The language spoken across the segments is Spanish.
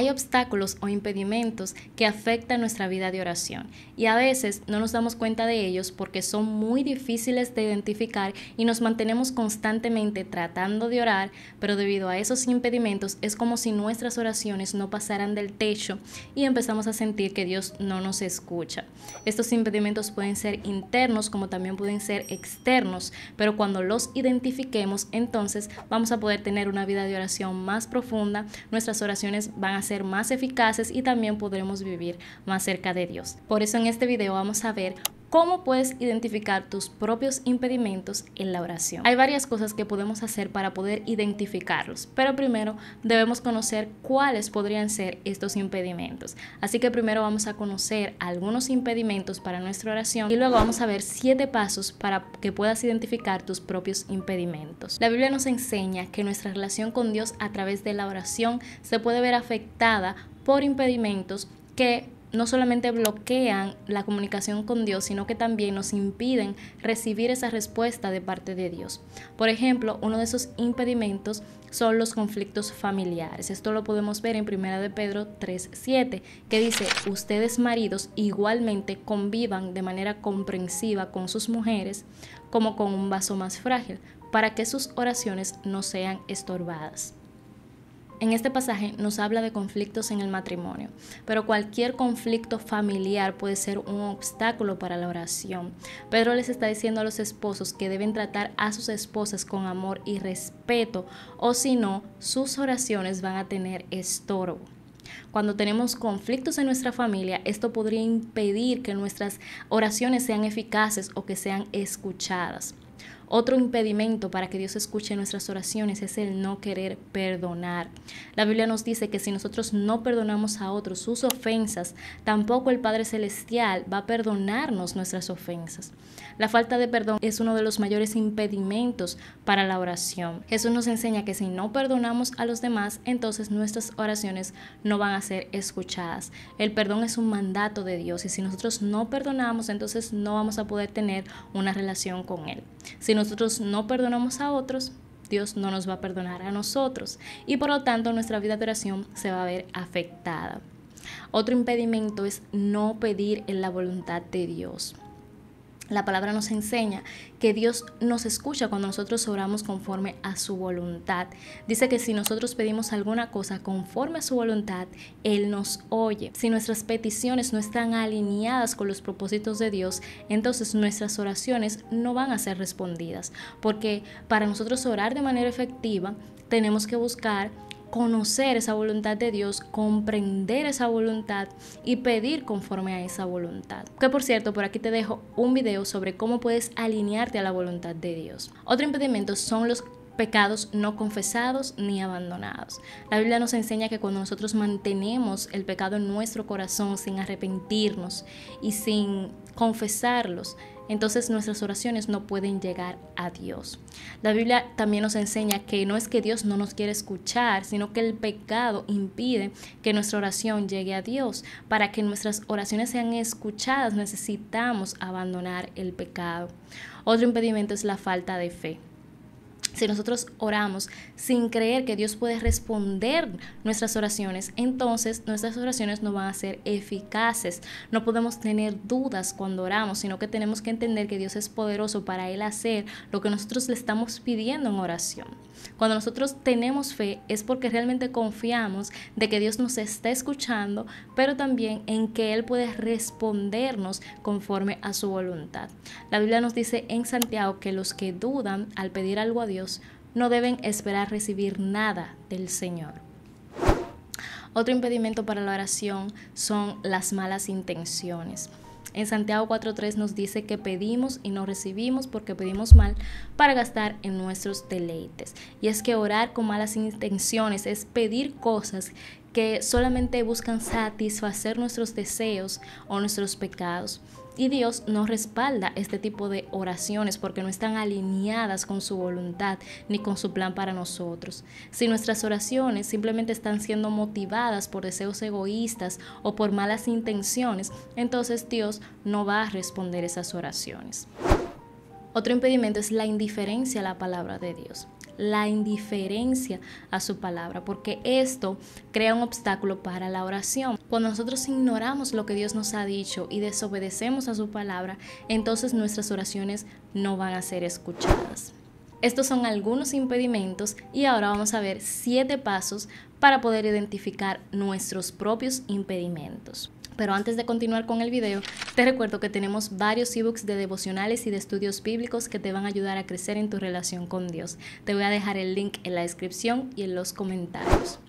Hay obstáculos o impedimentos que afectan nuestra vida de oración y a veces no nos damos cuenta de ellos porque son muy difíciles de identificar y nos mantenemos constantemente tratando de orar, pero debido a esos impedimentos es como si nuestras oraciones no pasaran del techo y empezamos a sentir que Dios no nos escucha. Estos impedimentos pueden ser internos como también pueden ser externos, pero cuando los identifiquemos entonces vamos a poder tener una vida de oración más profunda, nuestras oraciones van a ser más eficaces y también podremos vivir más cerca de Dios. Por eso en este video vamos a ver cómo puedes identificar tus propios impedimentos en la oración. Hay varias cosas que podemos hacer para poder identificarlos, pero primero debemos conocer cuáles podrían ser estos impedimentos. Así que primero vamos a conocer algunos impedimentos para nuestra oración y luego vamos a ver siete pasos para que puedas identificar tus propios impedimentos. La Biblia nos enseña que nuestra relación con Dios a través de la oración se puede ver afectada por impedimentos que no solamente bloquean la comunicación con Dios, sino que también nos impiden recibir esa respuesta de parte de Dios. Por ejemplo, uno de esos impedimentos son los conflictos familiares. Esto lo podemos ver en 1 de Pedro 3:7, que dice, "Ustedes maridos igualmente convivan de manera comprensiva con sus mujeres como con un vaso más frágil, para que sus oraciones no sean estorbadas." en este pasaje nos habla de conflictos en el matrimonio, pero cualquier conflicto familiar puede ser un obstáculo para la oración. Pedro les está diciendo a los esposos que deben tratar a sus esposas con amor y respeto, o si no, sus oraciones van a tener estorbo. Cuando tenemos conflictos en nuestra familia, esto podría impedir que nuestras oraciones sean eficaces o que sean escuchadas. Otro impedimento para que Dios escuche nuestras oraciones es el no querer perdonar. La Biblia nos dice que si nosotros no perdonamos a otros sus ofensas, tampoco el Padre Celestial va a perdonarnos nuestras ofensas. La falta de perdón es uno de los mayores impedimentos para la oración. Jesús nos enseña que si no perdonamos a los demás, entonces nuestras oraciones no van a ser escuchadas. El perdón es un mandato de Dios y si nosotros no perdonamos, entonces no vamos a poder tener una relación con Él nosotros no perdonamos a otros, Dios no nos va a perdonar a nosotros y por lo tanto nuestra vida de oración se va a ver afectada. Otro impedimento es no pedir en la voluntad de Dios. La palabra nos enseña que Dios nos escucha cuando nosotros oramos conforme a su voluntad. Dice que si nosotros pedimos alguna cosa conforme a su voluntad, Él nos oye. Si nuestras peticiones no están alineadas con los propósitos de Dios, entonces nuestras oraciones no van a ser respondidas. Porque para nosotros orar de manera efectiva, tenemos que buscar conocer esa voluntad de Dios, comprender esa voluntad y pedir conforme a esa voluntad. Que por cierto, por aquí te dejo un video sobre cómo puedes alinearte a la voluntad de Dios. Otro impedimento son los pecados no confesados ni abandonados. La Biblia nos enseña que cuando nosotros mantenemos el pecado en nuestro corazón sin arrepentirnos y sin confesarlos, entonces nuestras oraciones no pueden llegar a Dios. La Biblia también nos enseña que no es que Dios no nos quiere escuchar, sino que el pecado impide que nuestra oración llegue a Dios. Para que nuestras oraciones sean escuchadas necesitamos abandonar el pecado. Otro impedimento es la falta de fe si nosotros oramos sin creer que Dios puede responder nuestras oraciones, entonces nuestras oraciones no van a ser eficaces. No podemos tener dudas cuando oramos, sino que tenemos que entender que Dios es poderoso para Él hacer lo que nosotros le estamos pidiendo en oración. Cuando nosotros tenemos fe es porque realmente confiamos de que Dios nos está escuchando, pero también en que Él puede respondernos conforme a su voluntad. La Biblia nos dice en Santiago que los que dudan al pedir algo a Dios, no deben esperar recibir nada del Señor. Otro impedimento para la oración son las malas intenciones. En Santiago 4.3 nos dice que pedimos y no recibimos porque pedimos mal para gastar en nuestros deleites. Y es que orar con malas intenciones es pedir cosas que solamente buscan satisfacer nuestros deseos o nuestros pecados. Y Dios no respalda este tipo de oraciones porque no están alineadas con su voluntad ni con su plan para nosotros. Si nuestras oraciones simplemente están siendo motivadas por deseos egoístas o por malas intenciones, entonces Dios no va a responder esas oraciones. Otro impedimento es la indiferencia a la palabra de Dios la indiferencia a su palabra, porque esto crea un obstáculo para la oración. Cuando nosotros ignoramos lo que Dios nos ha dicho y desobedecemos a su palabra, entonces nuestras oraciones no van a ser escuchadas. Estos son algunos impedimentos y ahora vamos a ver siete pasos para poder identificar nuestros propios impedimentos. Pero antes de continuar con el video, te recuerdo que tenemos varios ebooks de devocionales y de estudios bíblicos que te van a ayudar a crecer en tu relación con Dios. Te voy a dejar el link en la descripción y en los comentarios.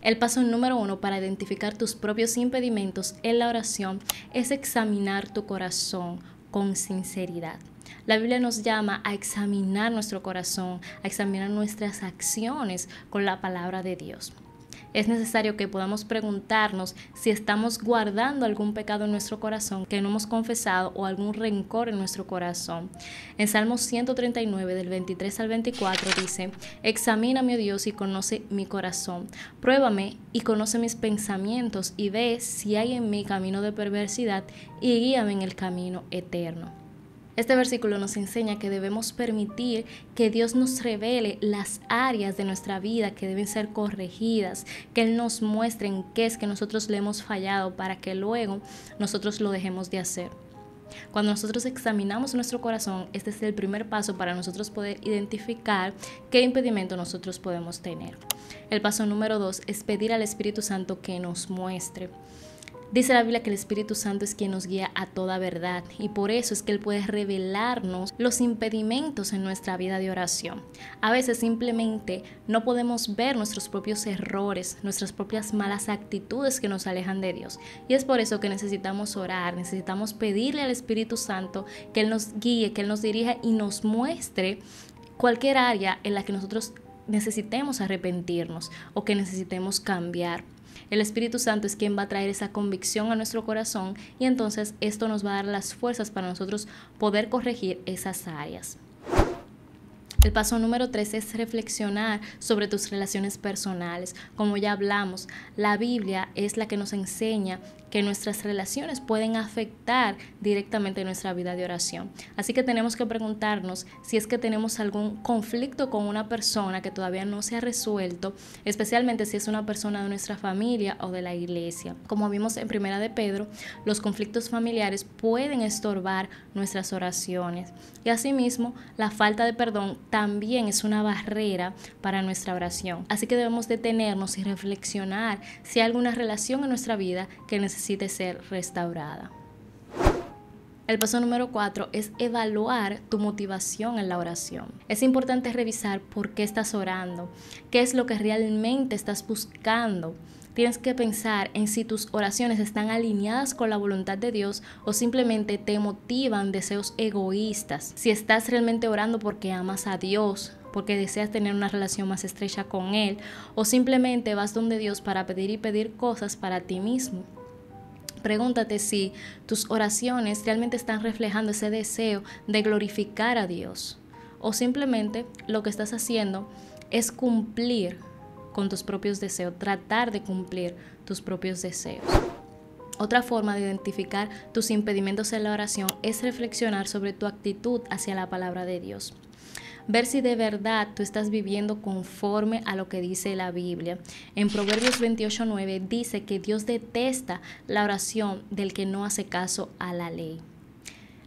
El paso número uno para identificar tus propios impedimentos en la oración es examinar tu corazón con sinceridad. La Biblia nos llama a examinar nuestro corazón, a examinar nuestras acciones con la palabra de Dios es necesario que podamos preguntarnos si estamos guardando algún pecado en nuestro corazón que no hemos confesado o algún rencor en nuestro corazón. En Salmos 139 del 23 al 24 dice, examina mi oh Dios, y conoce mi corazón. Pruébame y conoce mis pensamientos y ve si hay en mí camino de perversidad y guíame en el camino eterno. Este versículo nos enseña que debemos permitir que Dios nos revele las áreas de nuestra vida que deben ser corregidas, que Él nos muestre en qué es que nosotros le hemos fallado para que luego nosotros lo dejemos de hacer. Cuando nosotros examinamos nuestro corazón, este es el primer paso para nosotros poder identificar qué impedimento nosotros podemos tener. El paso número dos es pedir al Espíritu Santo que nos muestre. Dice la Biblia que el Espíritu Santo es quien nos guía a toda verdad y por eso es que Él puede revelarnos los impedimentos en nuestra vida de oración. A veces simplemente no podemos ver nuestros propios errores, nuestras propias malas actitudes que nos alejan de Dios. Y es por eso que necesitamos orar, necesitamos pedirle al Espíritu Santo que Él nos guíe, que Él nos dirija y nos muestre cualquier área en la que nosotros necesitemos arrepentirnos o que necesitemos cambiar. El Espíritu Santo es quien va a traer esa convicción a nuestro corazón y entonces esto nos va a dar las fuerzas para nosotros poder corregir esas áreas. El paso número tres es reflexionar sobre tus relaciones personales. Como ya hablamos, la Biblia es la que nos enseña que nuestras relaciones pueden afectar directamente nuestra vida de oración. Así que tenemos que preguntarnos si es que tenemos algún conflicto con una persona que todavía no se ha resuelto, especialmente si es una persona de nuestra familia o de la iglesia. Como vimos en Primera de Pedro, los conflictos familiares pueden estorbar nuestras oraciones. Y asimismo, la falta de perdón también es una barrera para nuestra oración. Así que debemos detenernos y reflexionar si hay alguna relación en nuestra vida que necesita necesite ser restaurada. El paso número cuatro es evaluar tu motivación en la oración. Es importante revisar por qué estás orando, qué es lo que realmente estás buscando. Tienes que pensar en si tus oraciones están alineadas con la voluntad de Dios o simplemente te motivan deseos egoístas. Si estás realmente orando porque amas a Dios, porque deseas tener una relación más estrecha con Él o simplemente vas donde Dios para pedir y pedir cosas para ti mismo pregúntate si tus oraciones realmente están reflejando ese deseo de glorificar a Dios o simplemente lo que estás haciendo es cumplir con tus propios deseos, tratar de cumplir tus propios deseos. Otra forma de identificar tus impedimentos en la oración es reflexionar sobre tu actitud hacia la palabra de Dios ver si de verdad tú estás viviendo conforme a lo que dice la Biblia. En Proverbios 28.9 dice que Dios detesta la oración del que no hace caso a la ley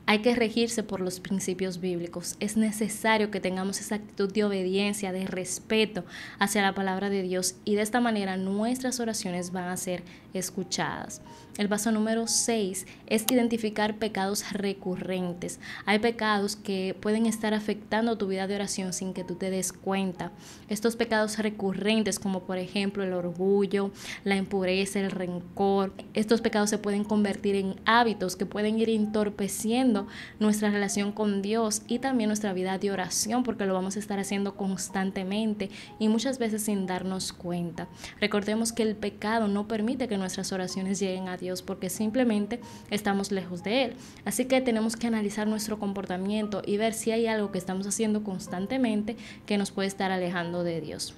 hay que regirse por los principios bíblicos. Es necesario que tengamos esa actitud de obediencia, de respeto hacia la palabra de Dios y de esta manera nuestras oraciones van a ser escuchadas. El paso número 6 es identificar pecados recurrentes. Hay pecados que pueden estar afectando tu vida de oración sin que tú te des cuenta. Estos pecados recurrentes como por ejemplo el orgullo, la impureza, el rencor, estos pecados se pueden convertir en hábitos que pueden ir entorpeciendo nuestra relación con Dios y también nuestra vida de oración, porque lo vamos a estar haciendo constantemente y muchas veces sin darnos cuenta. Recordemos que el pecado no permite que nuestras oraciones lleguen a Dios porque simplemente estamos lejos de Él. Así que tenemos que analizar nuestro comportamiento y ver si hay algo que estamos haciendo constantemente que nos puede estar alejando de Dios.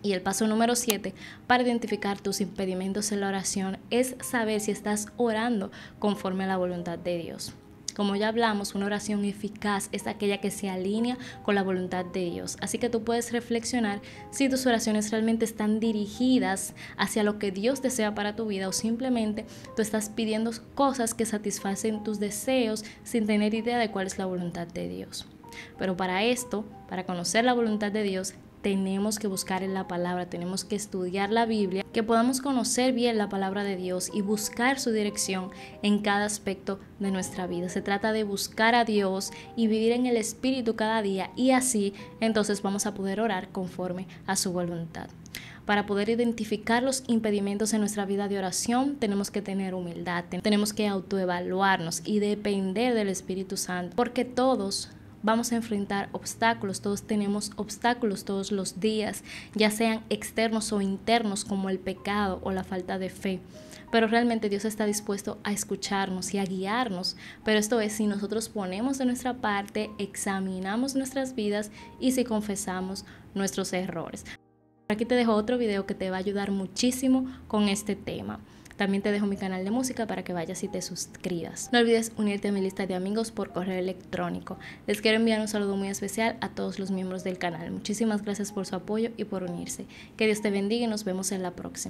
Y el paso número 7 para identificar tus impedimentos en la oración es saber si estás orando conforme a la voluntad de Dios. Como ya hablamos, una oración eficaz es aquella que se alinea con la voluntad de Dios. Así que tú puedes reflexionar si tus oraciones realmente están dirigidas hacia lo que Dios desea para tu vida o simplemente tú estás pidiendo cosas que satisfacen tus deseos sin tener idea de cuál es la voluntad de Dios. Pero para esto, para conocer la voluntad de Dios, tenemos que buscar en la palabra, tenemos que estudiar la Biblia, que podamos conocer bien la palabra de Dios y buscar su dirección en cada aspecto de nuestra vida. Se trata de buscar a Dios y vivir en el Espíritu cada día y así entonces vamos a poder orar conforme a su voluntad. Para poder identificar los impedimentos en nuestra vida de oración, tenemos que tener humildad, tenemos que autoevaluarnos y depender del Espíritu Santo, porque todos vamos a enfrentar obstáculos, todos tenemos obstáculos todos los días, ya sean externos o internos como el pecado o la falta de fe. Pero realmente Dios está dispuesto a escucharnos y a guiarnos. Pero esto es si nosotros ponemos de nuestra parte, examinamos nuestras vidas y si confesamos nuestros errores. Aquí te dejo otro video que te va a ayudar muchísimo con este tema. También te dejo mi canal de música para que vayas y te suscribas. No olvides unirte a mi lista de amigos por correo electrónico. Les quiero enviar un saludo muy especial a todos los miembros del canal. Muchísimas gracias por su apoyo y por unirse. Que Dios te bendiga y nos vemos en la próxima.